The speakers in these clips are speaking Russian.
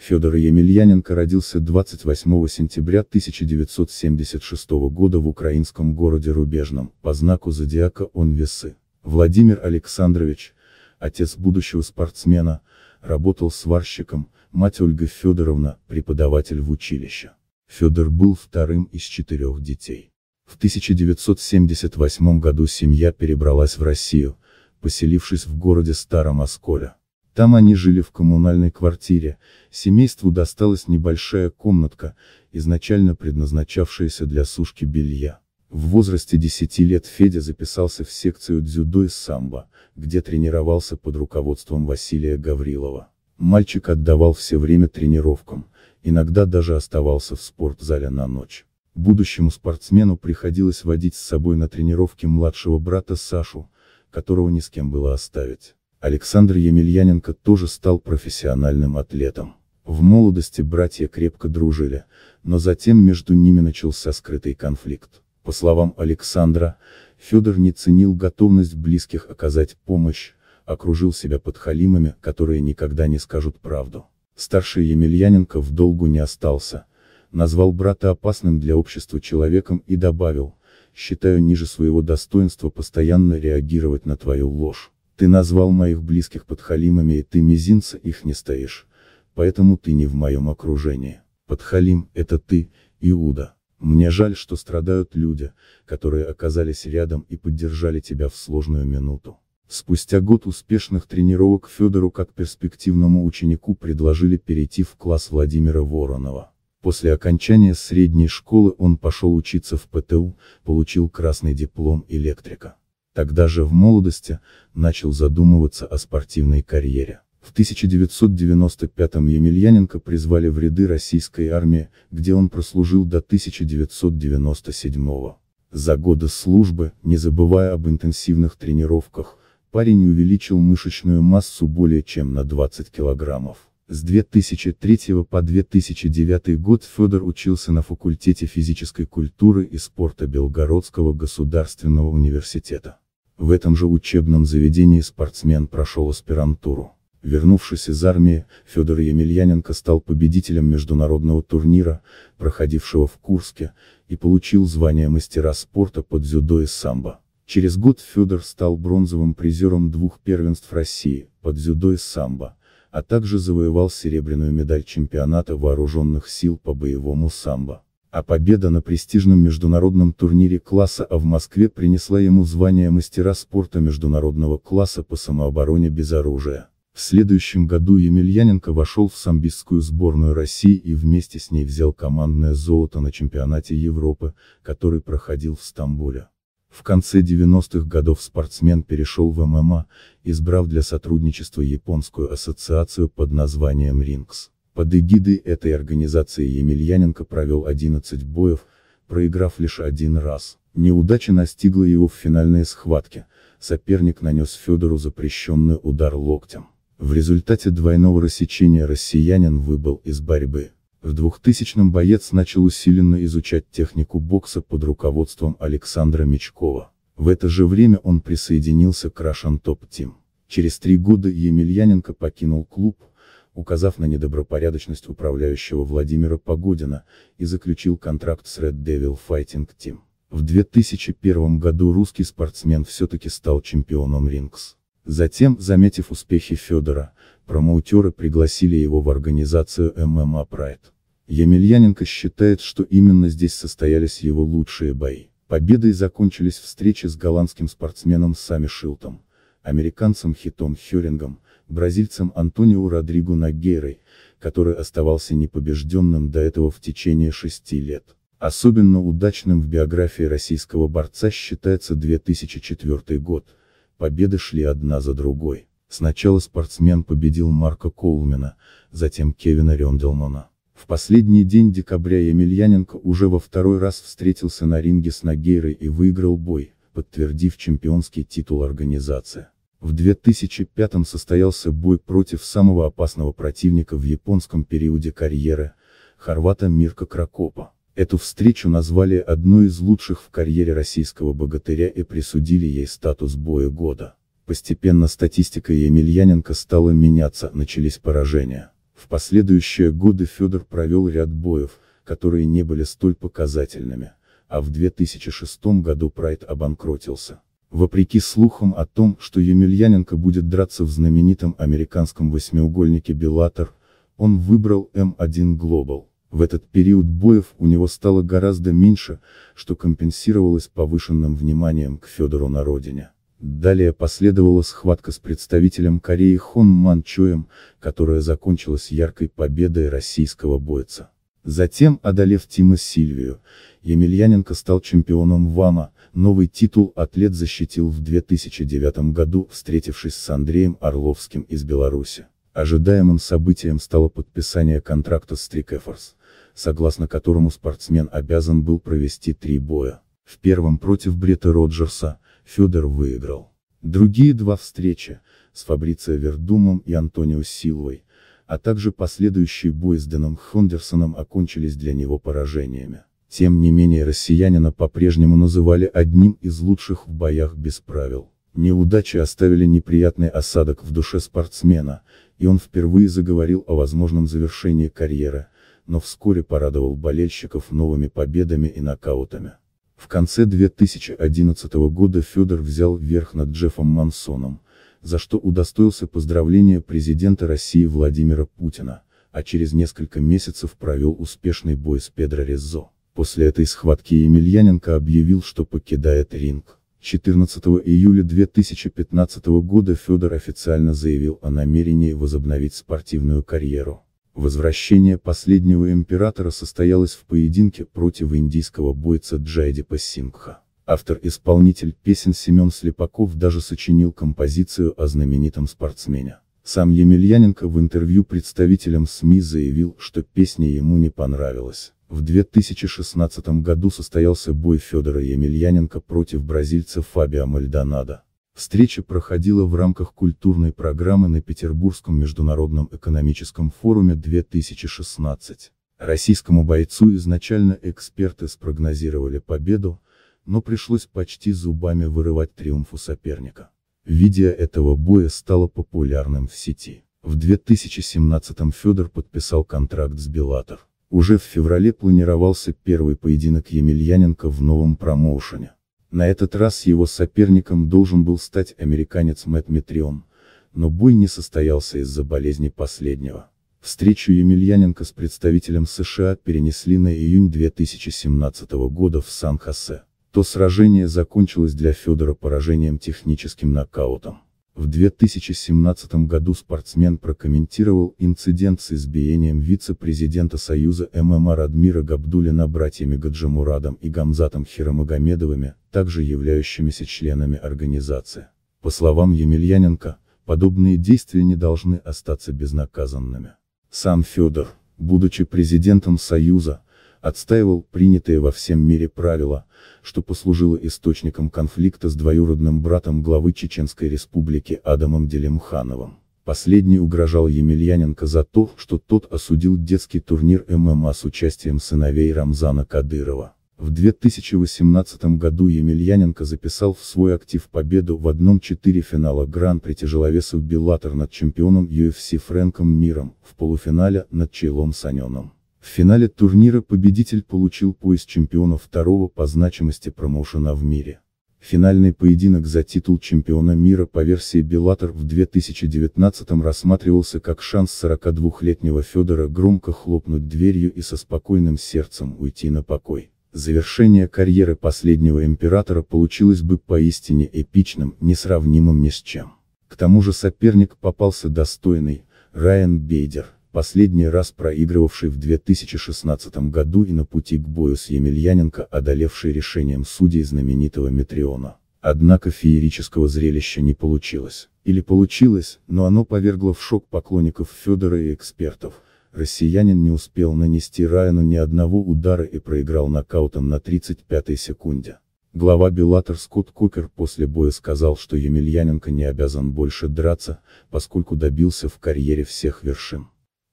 Федор Емельяненко родился 28 сентября 1976 года в украинском городе Рубежном, по знаку зодиака он весы. Владимир Александрович, отец будущего спортсмена, работал сварщиком, мать Ольга Федоровна, преподаватель в училище. Федор был вторым из четырех детей. В 1978 году семья перебралась в Россию, поселившись в городе Старом Осколе. Там они жили в коммунальной квартире, семейству досталась небольшая комнатка, изначально предназначавшаяся для сушки белья. В возрасте 10 лет Федя записался в секцию дзюдо и самбо, где тренировался под руководством Василия Гаврилова. Мальчик отдавал все время тренировкам, иногда даже оставался в спортзале на ночь. Будущему спортсмену приходилось водить с собой на тренировки младшего брата Сашу, которого ни с кем было оставить. Александр Емельяненко тоже стал профессиональным атлетом. В молодости братья крепко дружили, но затем между ними начался скрытый конфликт. По словам Александра, Федор не ценил готовность близких оказать помощь, окружил себя подхалимами, которые никогда не скажут правду. Старший Емельяненко в долгу не остался, назвал брата опасным для общества человеком и добавил, считаю ниже своего достоинства постоянно реагировать на твою ложь. Ты назвал моих близких подхалимами и ты мизинца их не стоишь. Поэтому ты не в моем окружении. Подхалим, это ты, Иуда. Мне жаль, что страдают люди, которые оказались рядом и поддержали тебя в сложную минуту. Спустя год успешных тренировок Федору как перспективному ученику предложили перейти в класс Владимира Воронова. После окончания средней школы он пошел учиться в ПТУ, получил красный диплом электрика. Тогда же в молодости, начал задумываться о спортивной карьере. В 1995-м Емельяненко призвали в ряды российской армии, где он прослужил до 1997-го. За годы службы, не забывая об интенсивных тренировках, парень увеличил мышечную массу более чем на 20 килограммов. С 2003 по 2009 год Федор учился на факультете физической культуры и спорта Белгородского государственного университета. В этом же учебном заведении спортсмен прошел аспирантуру. Вернувшись из армии, Федор Емельяненко стал победителем международного турнира, проходившего в Курске, и получил звание мастера спорта под дзюдо и самбо. Через год Федор стал бронзовым призером двух первенств России, под дзюдо и самбо а также завоевал серебряную медаль чемпионата вооруженных сил по боевому самбо. А победа на престижном международном турнире класса А в Москве принесла ему звание мастера спорта международного класса по самообороне без оружия. В следующем году Емельяненко вошел в самбистскую сборную России и вместе с ней взял командное золото на чемпионате Европы, который проходил в Стамбуле. В конце 90-х годов спортсмен перешел в ММА, избрав для сотрудничества японскую ассоциацию под названием «Рингс». Под эгидой этой организации Емельяненко провел 11 боев, проиграв лишь один раз. Неудача настигла его в финальной схватке, соперник нанес Федору запрещенный удар локтем. В результате двойного рассечения россиянин выбыл из борьбы. В 2000-м боец начал усиленно изучать технику бокса под руководством Александра Мечкова. В это же время он присоединился к Russian Top Team. Через три года Емельяненко покинул клуб, указав на недобропорядочность управляющего Владимира Погодина, и заключил контракт с Red Devil Fighting Team. В 2001 году русский спортсмен все-таки стал чемпионом рингс. Затем, заметив успехи Федора, Промоутеры пригласили его в организацию MMA Pride. Емельяненко считает, что именно здесь состоялись его лучшие бои. Победой закончились встречи с голландским спортсменом Сами Шилтом, американцем Хитом Хёрингом, бразильцем Антонио Родриго Нагейрой, который оставался непобежденным до этого в течение шести лет. Особенно удачным в биографии российского борца считается 2004 год, победы шли одна за другой. Сначала спортсмен победил Марка Коулмена, затем Кевина Ренделмана. В последний день декабря Емельяненко уже во второй раз встретился на ринге с Нагейрой и выиграл бой, подтвердив чемпионский титул организации. В 2005 состоялся бой против самого опасного противника в японском периоде карьеры, хорвата Мирка Кракопа. Эту встречу назвали одной из лучших в карьере российского богатыря и присудили ей статус боя года. Постепенно статистика Емельяненко стала меняться, начались поражения. В последующие годы Федор провел ряд боев, которые не были столь показательными, а в 2006 году Прайд обанкротился. Вопреки слухам о том, что Емельяненко будет драться в знаменитом американском восьмиугольнике Беллатор, он выбрал М1 эм Global. В этот период боев у него стало гораздо меньше, что компенсировалось повышенным вниманием к Федору на родине. Далее последовала схватка с представителем Кореи Хон Ман Чоем, которая закончилась яркой победой российского бойца. Затем, одолев Тима Сильвию, Емельяненко стал чемпионом ВАМА, новый титул атлет защитил в 2009 году, встретившись с Андреем Орловским из Беларуси. Ожидаемым событием стало подписание контракта с Стрикэфорс, согласно которому спортсмен обязан был провести три боя. В первом против Брета Роджерса, Федор выиграл. Другие два встречи, с Фабрицио Вердумом и Антонио Силвой, а также последующий бой с Дэном Хондерсоном окончились для него поражениями. Тем не менее россиянина по-прежнему называли одним из лучших в боях без правил. Неудачи оставили неприятный осадок в душе спортсмена, и он впервые заговорил о возможном завершении карьеры, но вскоре порадовал болельщиков новыми победами и нокаутами. В конце 2011 года Федор взял верх над Джеффом Мансоном, за что удостоился поздравления президента России Владимира Путина, а через несколько месяцев провел успешный бой с Педро Резо. После этой схватки Емельяненко объявил, что покидает ринг. 14 июля 2015 года Федор официально заявил о намерении возобновить спортивную карьеру. Возвращение последнего императора состоялось в поединке против индийского бойца Джайдипа Сингха. Автор-исполнитель песен Семен Слепаков даже сочинил композицию о знаменитом спортсмене. Сам Емельяненко в интервью представителям СМИ заявил, что песня ему не понравилась. В 2016 году состоялся бой Федора Емельяненко против бразильца Фабио Мальдонадо. Встреча проходила в рамках культурной программы на Петербургском международном экономическом форуме 2016. Российскому бойцу изначально эксперты спрогнозировали победу, но пришлось почти зубами вырывать триумф у соперника. Видео этого боя стало популярным в сети. В 2017 Федор подписал контракт с Белатов. Уже в феврале планировался первый поединок Емельяненко в новом промоушене. На этот раз его соперником должен был стать американец Мэтт Метрион, но бой не состоялся из-за болезни последнего. Встречу Емельяненко с представителем США перенесли на июнь 2017 года в Сан-Хосе. То сражение закончилось для Федора поражением техническим нокаутом. В 2017 году спортсмен прокомментировал инцидент с избиением вице-президента Союза ММА Радмира Габдулина братьями Гаджимурадом и Гамзатом Хирамагомедовыми, также являющимися членами организации. По словам Емельяненко, подобные действия не должны остаться безнаказанными. Сам Федор, будучи президентом Союза, отстаивал принятое во всем мире правило, что послужило источником конфликта с двоюродным братом главы Чеченской республики Адамом Делимхановым. Последний угрожал Емельяненко за то, что тот осудил детский турнир ММА с участием сыновей Рамзана Кадырова. В 2018 году Емельяненко записал в свой актив победу в 1-4 финала Гран-при тяжеловесов Беллатор над чемпионом UFC Фрэнком Миром, в полуфинале над Чейлом Саненом. В финале турнира победитель получил пояс чемпиона второго по значимости промоушена в мире. Финальный поединок за титул чемпиона мира по версии Беллатор в 2019 рассматривался как шанс 42-летнего Федора громко хлопнуть дверью и со спокойным сердцем уйти на покой. Завершение карьеры последнего императора получилось бы поистине эпичным, несравнимым ни с чем. К тому же соперник попался достойный, Райан Бейдер последний раз проигрывавший в 2016 году и на пути к бою с Емельяненко одолевший решением судей знаменитого Метриона. Однако феерического зрелища не получилось. Или получилось, но оно повергло в шок поклонников Федора и экспертов. Россиянин не успел нанести Райану ни одного удара и проиграл нокаутом на 35-й секунде. Глава Беллатор Скотт Кукер после боя сказал, что Емельяненко не обязан больше драться, поскольку добился в карьере всех вершин.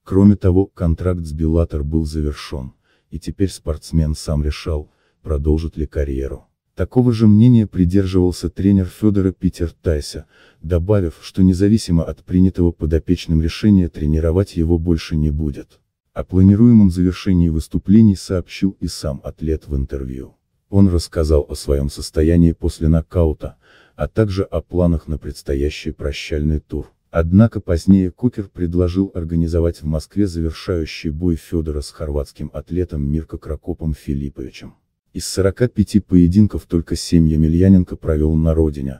Кроме того, контракт с Беллатор был завершен, и теперь спортсмен сам решал, продолжит ли карьеру. Такого же мнения придерживался тренер Федора Питер Тайса, добавив, что независимо от принятого подопечным решения тренировать его больше не будет. О планируемом завершении выступлений сообщил и сам атлет в интервью. Он рассказал о своем состоянии после нокаута, а также о планах на предстоящий прощальный тур. Однако позднее Купер предложил организовать в Москве завершающий бой Федора с хорватским атлетом Мирко Крокопом Филипповичем. Из 45 поединков только 7 Емельяненко провел на родине,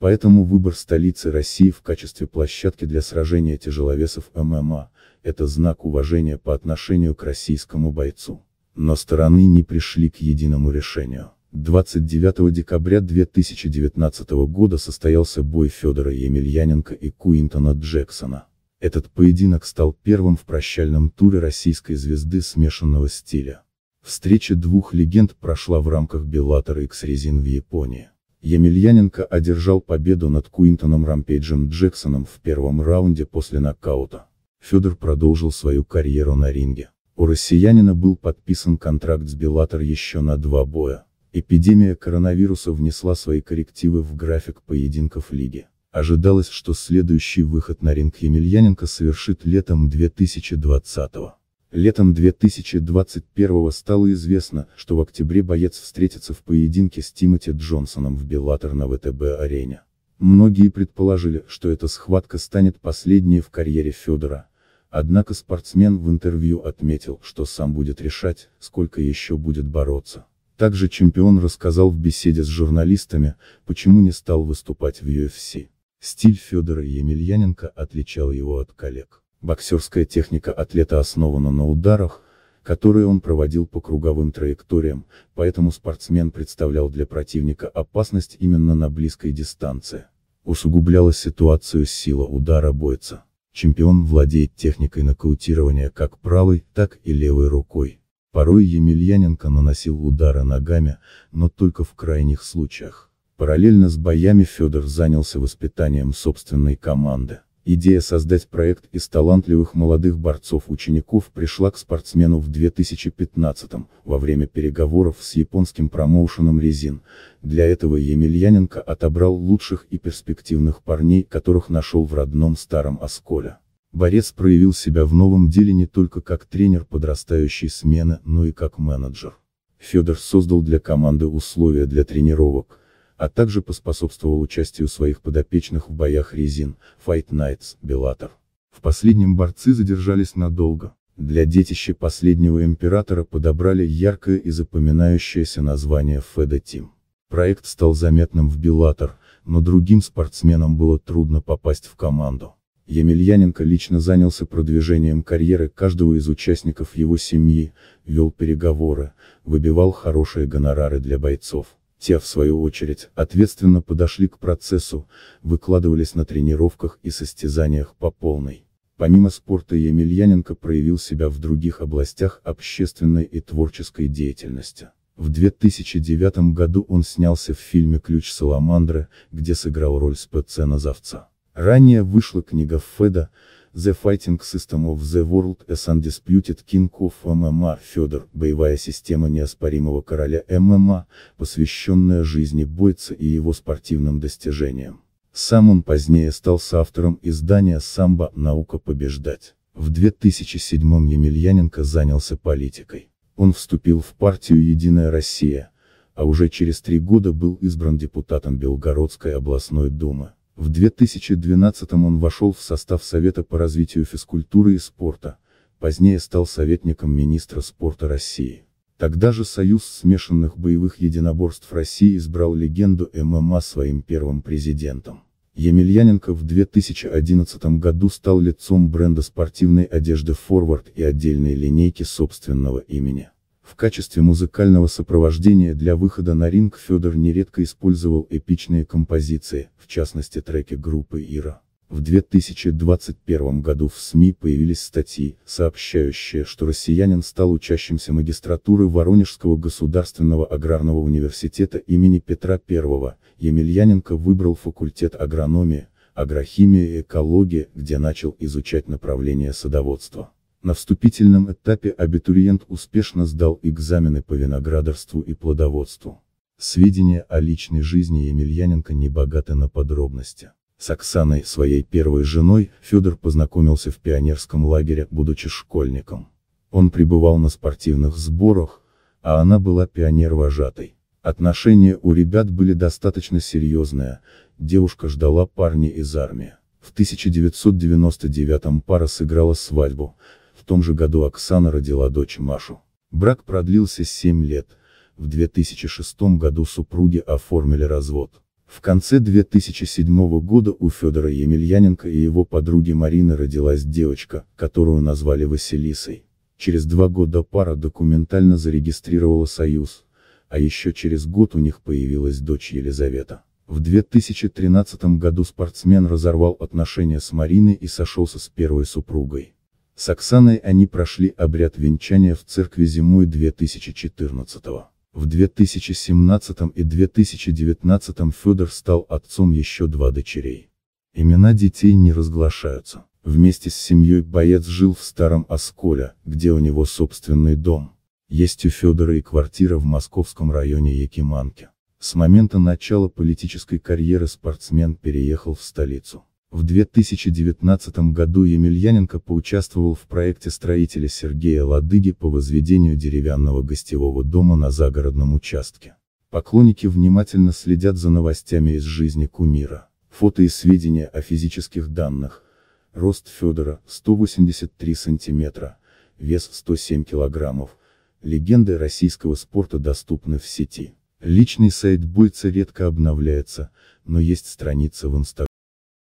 поэтому выбор столицы России в качестве площадки для сражения тяжеловесов ММА – это знак уважения по отношению к российскому бойцу. Но стороны не пришли к единому решению. 29 декабря 2019 года состоялся бой Федора Емельяненко и Куинтона Джексона. Этот поединок стал первым в прощальном туре российской звезды смешанного стиля. Встреча двух легенд прошла в рамках Беллатора X-Резин в Японии. Емельяненко одержал победу над Куинтоном Рампейджем Джексоном в первом раунде после нокаута. Федор продолжил свою карьеру на ринге. У россиянина был подписан контракт с Беллатор еще на два боя. Эпидемия коронавируса внесла свои коррективы в график поединков лиги. Ожидалось, что следующий выход на ринг Емельяненко совершит летом 2020 -го. Летом 2021 стало известно, что в октябре боец встретится в поединке с Тимоти Джонсоном в Беллатор на ВТБ-арене. Многие предположили, что эта схватка станет последней в карьере Федора, однако спортсмен в интервью отметил, что сам будет решать, сколько еще будет бороться. Также чемпион рассказал в беседе с журналистами, почему не стал выступать в UFC. Стиль Федора Емельяненко отличал его от коллег. Боксерская техника атлета основана на ударах, которые он проводил по круговым траекториям, поэтому спортсмен представлял для противника опасность именно на близкой дистанции. Усугубляла ситуацию сила удара бойца. Чемпион владеет техникой нокаутирования как правой, так и левой рукой. Порой Емельяненко наносил удары ногами, но только в крайних случаях. Параллельно с боями Федор занялся воспитанием собственной команды. Идея создать проект из талантливых молодых борцов-учеников пришла к спортсмену в 2015-м, во время переговоров с японским промоушеном «Резин». Для этого Емельяненко отобрал лучших и перспективных парней, которых нашел в родном Старом Осколе борец проявил себя в новом деле не только как тренер подрастающей смены, но и как менеджер. Федор создал для команды условия для тренировок, а также поспособствовал участию своих подопечных в боях резин, Fight Nights, Bellator. В последнем борцы задержались надолго. Для детища последнего императора подобрали яркое и запоминающееся название Феда Тим. Проект стал заметным в Беллатор, но другим спортсменам было трудно попасть в команду. Емельяненко лично занялся продвижением карьеры каждого из участников его семьи, вел переговоры, выбивал хорошие гонорары для бойцов. Те, в свою очередь, ответственно подошли к процессу, выкладывались на тренировках и состязаниях по полной. Помимо спорта Емельяненко проявил себя в других областях общественной и творческой деятельности. В 2009 году он снялся в фильме «Ключ Саламандры», где сыграл роль спецназовца. Ранее вышла книга Феда, The Fighting System of the World as Undisputed King of MMA Федор, боевая система неоспоримого короля ММА, посвященная жизни бойца и его спортивным достижениям. Сам он позднее стал соавтором издания «Самбо. Наука побеждать». В 2007 Емельяненко занялся политикой. Он вступил в партию «Единая Россия», а уже через три года был избран депутатом Белгородской областной думы. В 2012 он вошел в состав Совета по развитию физкультуры и спорта, позднее стал советником министра спорта России. Тогда же Союз смешанных боевых единоборств России избрал легенду ММА своим первым президентом. Емельяненко в 2011 году стал лицом бренда спортивной одежды Forward и отдельной линейки собственного имени. В качестве музыкального сопровождения для выхода на ринг Федор нередко использовал эпичные композиции, в частности треки группы Ира. В 2021 году в СМИ появились статьи, сообщающие, что россиянин стал учащимся магистратуры Воронежского государственного аграрного университета имени Петра I, Емельяненко выбрал факультет агрономии, агрохимии и экологии, где начал изучать направление садоводства. На вступительном этапе абитуриент успешно сдал экзамены по виноградарству и плодоводству. Сведения о личной жизни Емельяненко не богаты на подробности. С Оксаной, своей первой женой, Федор познакомился в пионерском лагере, будучи школьником. Он пребывал на спортивных сборах, а она была пионер-вожатой. Отношения у ребят были достаточно серьезные, девушка ждала парня из армии. В 1999 пара сыграла свадьбу, в том же году Оксана родила дочь Машу. Брак продлился 7 лет. В 2006 году супруги оформили развод. В конце 2007 года у Федора Емельяненко и его подруги Марины родилась девочка, которую назвали Василисой. Через два года пара документально зарегистрировала союз, а еще через год у них появилась дочь Елизавета. В 2013 году спортсмен разорвал отношения с Мариной и сошелся с первой супругой. С Оксаной они прошли обряд венчания в церкви зимой 2014 -го. В 2017 и 2019 Федор стал отцом еще два дочерей. Имена детей не разглашаются. Вместе с семьей боец жил в Старом Осколе, где у него собственный дом. Есть у Федора и квартира в московском районе Якиманки. С момента начала политической карьеры спортсмен переехал в столицу. В 2019 году Емельяненко поучаствовал в проекте строителя Сергея Ладыги по возведению деревянного гостевого дома на загородном участке. Поклонники внимательно следят за новостями из жизни кумира. Фото и сведения о физических данных. Рост Федора – 183 сантиметра, вес 107 килограммов. Легенды российского спорта доступны в сети. Личный сайт бойца редко обновляется, но есть страница в Инстаграме.